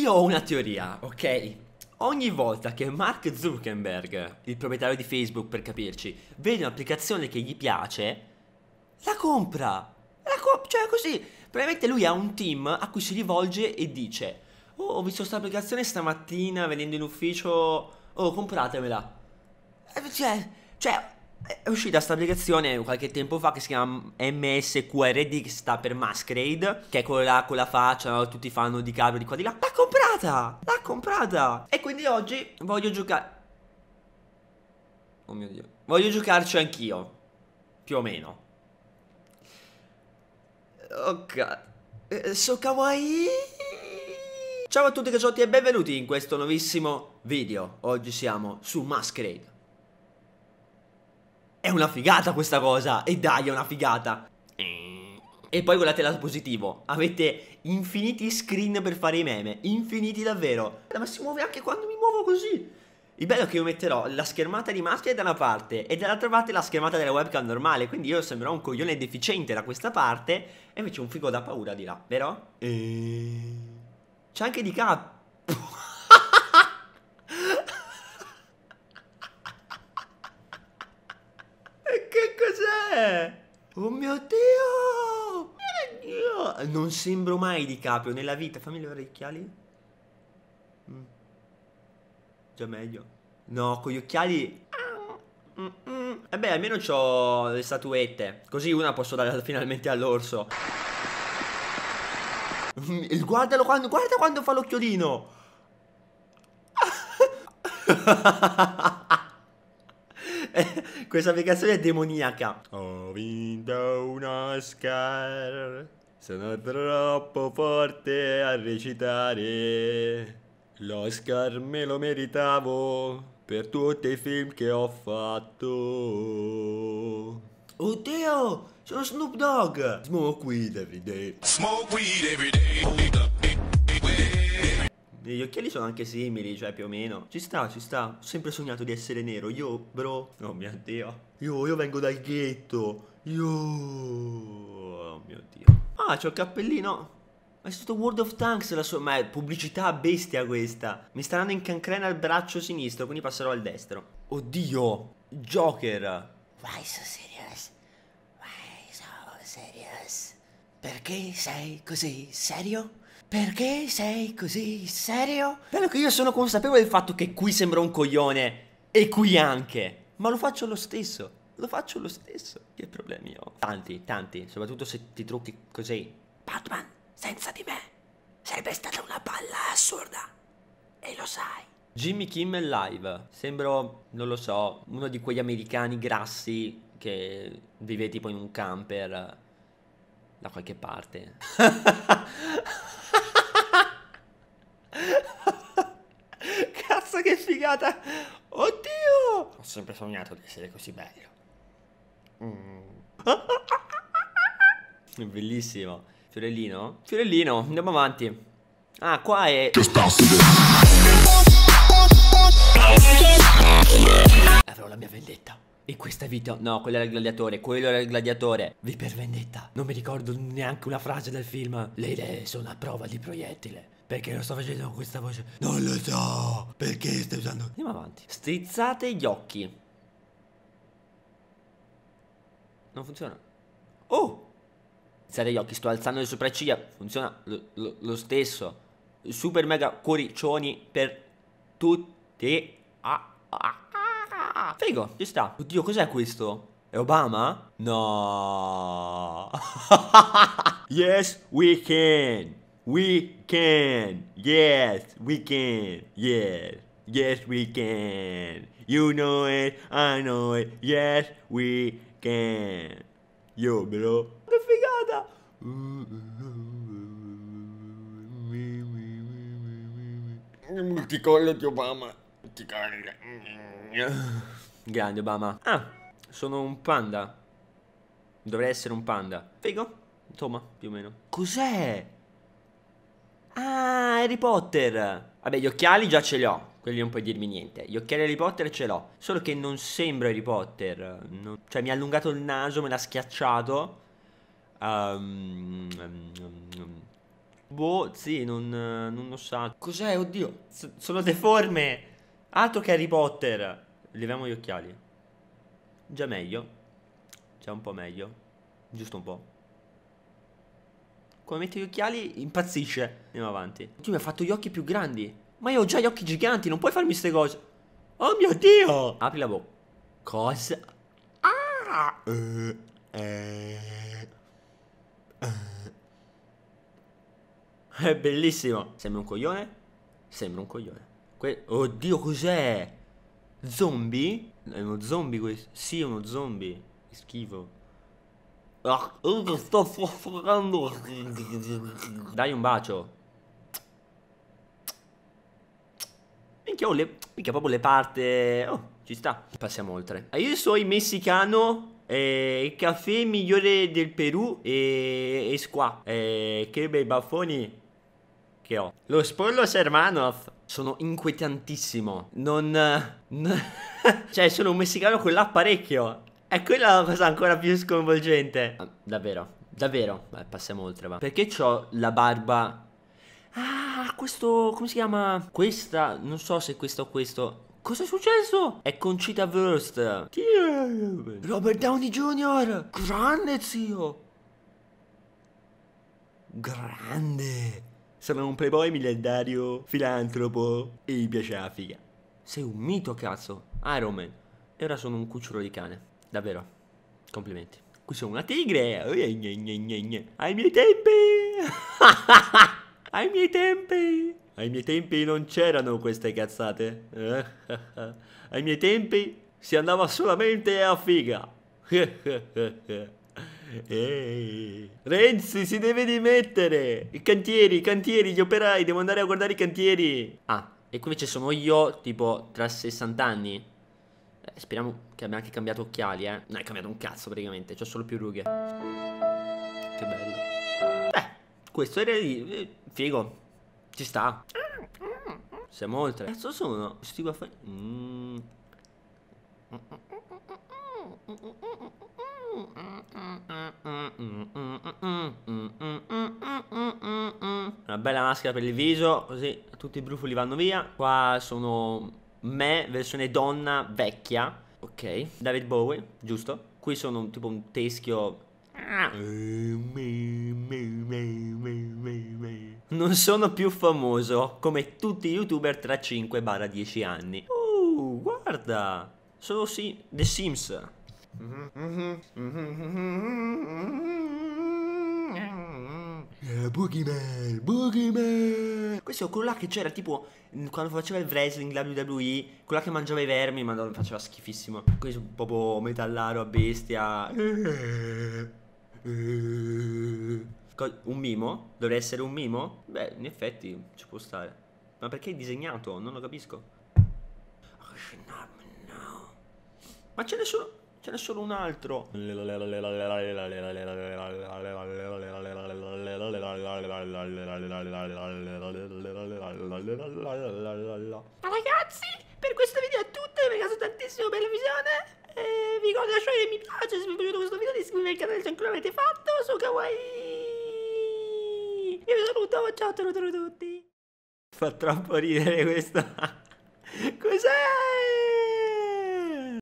Io ho una teoria, ok? Ogni volta che Mark Zuckerberg, il proprietario di Facebook per capirci, vede un'applicazione che gli piace, la compra. La co- cioè così, probabilmente lui ha un team a cui si rivolge e dice Oh, ho visto questa applicazione stamattina venendo in ufficio, oh, compratemela. Eh, cioè, cioè è uscita questa applicazione qualche tempo fa che si chiama MSQRD che sta per Masquerade che è quella con la faccia no? tutti fanno di capo di qua di là l'ha comprata l'ha comprata e quindi oggi voglio giocare oh mio dio voglio giocarci anch'io più o meno ok oh, so kawaii Ciao a tutti cazzotti e benvenuti in questo nuovissimo video Oggi siamo su Masquerade è una figata questa cosa, e dai, è una figata. E poi guardate lato positivo, avete infiniti screen per fare i meme, infiniti davvero. Ma si muove anche quando mi muovo così. Il bello è che io metterò la schermata di maschera da una parte e dall'altra parte la schermata della webcam normale, quindi io sembrerò un coglione deficiente da questa parte e invece un figo da paura di là, vero? E... C'è anche di capo. Eh, oh mio Dio! Eh, Dio! Non sembro mai di capo nella vita. Fammi levare gli occhiali. Mm. Già meglio. No, con gli occhiali... Mm -mm. mm. E eh beh, almeno ho le statuette. Così una posso dare finalmente all'orso. Mm, guardalo quando, guarda quando fa l'occhiolino. Questa applicazione è demoniaca. Ho vinto un Oscar. Sono troppo forte a recitare. L'Oscar me lo meritavo per tutti i film che ho fatto. Oddio, sono Snoop Dogg. Smoke weed every day. Smoke weed every day. Gli occhiali sono anche simili, cioè più o meno. Ci sta, ci sta. Ho sempre sognato di essere nero. Io, bro. Oh mio dio. Io, io vengo dal ghetto. Io. Oh mio dio. Ah, c'ho il cappellino. Ma è stato World of Tanks la sua. Ma è pubblicità bestia questa. Mi sta staranno in cancrena al braccio sinistro, quindi passerò al destro. Oddio. Joker. Why so serious? Why so serious? Perché sei così serio? Perché sei così serio? Bello che io sono consapevole del fatto che qui sembra un coglione e qui anche, ma lo faccio lo stesso. Lo faccio lo stesso. Che problemi ho? Tanti, tanti, soprattutto se ti trucchi così. Batman, senza di me, sarebbe stata una palla assurda. E lo sai. Jimmy Kimmel live. Sembro, non lo so, uno di quegli americani grassi che vive tipo in un camper da qualche parte. figata! Oddio! Ho sempre sognato di essere così bello. Mm. bellissimo. Fiorellino? Fiorellino, andiamo avanti. Ah, qua è... Avrò la mia vendetta. In questa vita... No, quello era il gladiatore. Quello era il gladiatore. Vi per vendetta. Non mi ricordo neanche una frase del film. Le idee sono a prova di proiettile. Perché lo sto facendo con questa voce? Non lo so. Perché stai usando? Andiamo avanti. Strizzate gli occhi. Non funziona. Oh! Strizzate gli occhi, sto alzando le sopracciglia. Funziona lo, lo, lo stesso. Super mega cuoricioni per tutti. Ah, ah, ah. Figo, ci sta. Oddio, cos'è questo? È Obama? No. yes, we can. We can. Yes, we can. Yes. Yes, we can. You know it. I know it. Yes, we can. Yo, bro. Che figata! Ti collo di Obama. Ti collo. Grande Obama. Ah, sono un panda. Dovrei essere un panda. Figo? Insomma, più o meno. Cos'è? Ah, Harry Potter! Vabbè, gli occhiali già ce li ho, quelli non puoi dirmi niente. Gli occhiali Harry Potter ce l'ho, solo che non sembra Harry Potter. Non... Cioè, mi ha allungato il naso, me l'ha schiacciato. Um, um, um, boh, sì, non, non lo sa. So. Cos'è? Oddio, S sono deforme. Altro che Harry Potter. Leviamo gli occhiali. Già meglio. Già un po' meglio. Giusto un po' come mette gli occhiali, impazzisce. Andiamo avanti. Tu mi ha fatto gli occhi più grandi. Ma io ho già gli occhi giganti, non puoi farmi queste cose. Oh mio Dio! Apri la bocca. Cosa? Ah! Uh, uh, uh. È bellissimo. Sembra un coglione? Sembra un coglione. Que Oddio, cos'è? Zombie? È uno zombie questo? Sì, è uno zombie. È schifo. Ah, sto soffocando. Dai un bacio. Minchia, oh, le, minchia proprio le parte... Oh, ci sta. Passiamo oltre. Io sono il messicano... Eh, caffè migliore del Perù e, e squa. Eh, che bei baffoni che ho. Lo spoiler Sermanov. Sono inquietantissimo. Non... Eh, cioè, sono un messicano con l'apparecchio. È quella la cosa ancora più sconvolgente. Ah, davvero, davvero. Beh, passiamo oltre, va. Perché ho la barba... Ah, questo... come si chiama? Questa... non so se questo o questo... Cosa è successo? È Concita Wurst. Chi è? Robert Downey Jr. Grande zio. Grande. Sono un playboy miliardario, filantropo e gli piace la figa. Sei un mito, cazzo. Iron Man. E ora sono un cucciolo di cane. Davvero, complimenti. Qui sono una tigre. Ai miei tempi. Ai miei tempi. Ai miei tempi non c'erano queste cazzate. Eh? Ai miei tempi si andava solamente a figa. Ehi. Renzi si deve dimettere. I cantieri, i cantieri, gli operai, devo andare a guardare i cantieri. Ah, e qui invece sono io, tipo tra 60 anni. Eh, speriamo che abbia anche cambiato occhiali, eh. Non è cambiato un cazzo praticamente, c'ho solo più rughe. Che bello. Beh, questo era lì. Eh, figo. Ci sta. Siamo oltre. Cazzo sono? Sti guaffali. Mm. Una bella maschera per il viso, così tutti i brufoli vanno via. Qua sono me versione donna vecchia. Ok. David Bowie, giusto? Qui sono un, tipo un teschio... Ah. Non sono più famoso come tutti i youtuber tra 5-10 anni. Uh, guarda! Sono sì, The Sims. Mm-hmm. Mm-hmm. Mm-hmm. mm-hmm, mm-hmm. Eh, Boogeyman, Boogeyman. Questo è quello là che c'era tipo mm, quando faceva il wrestling la WWE, quello che mangiava i vermi, ma non faceva schifissimo. Questo proprio metallaro a bestia. Eh, eh. Un mimo? Dovrei essere un mimo? Beh, in effetti ci può stare. Ma perché è disegnato? Non lo capisco. Oh, ma ce ne sono Ce n'è solo un altro. Ragazzi, per questo video è tutto. Vi ringrazio tantissimo per la visione. E vi ricordo di lasciare mi piace se vi è piaciuto questo video, di iscrivervi al canale se ancora l'avete fatto. Su Kawaii. Io vi saluto, ciao a tutti. Fa troppo ridere questo. Cos'è?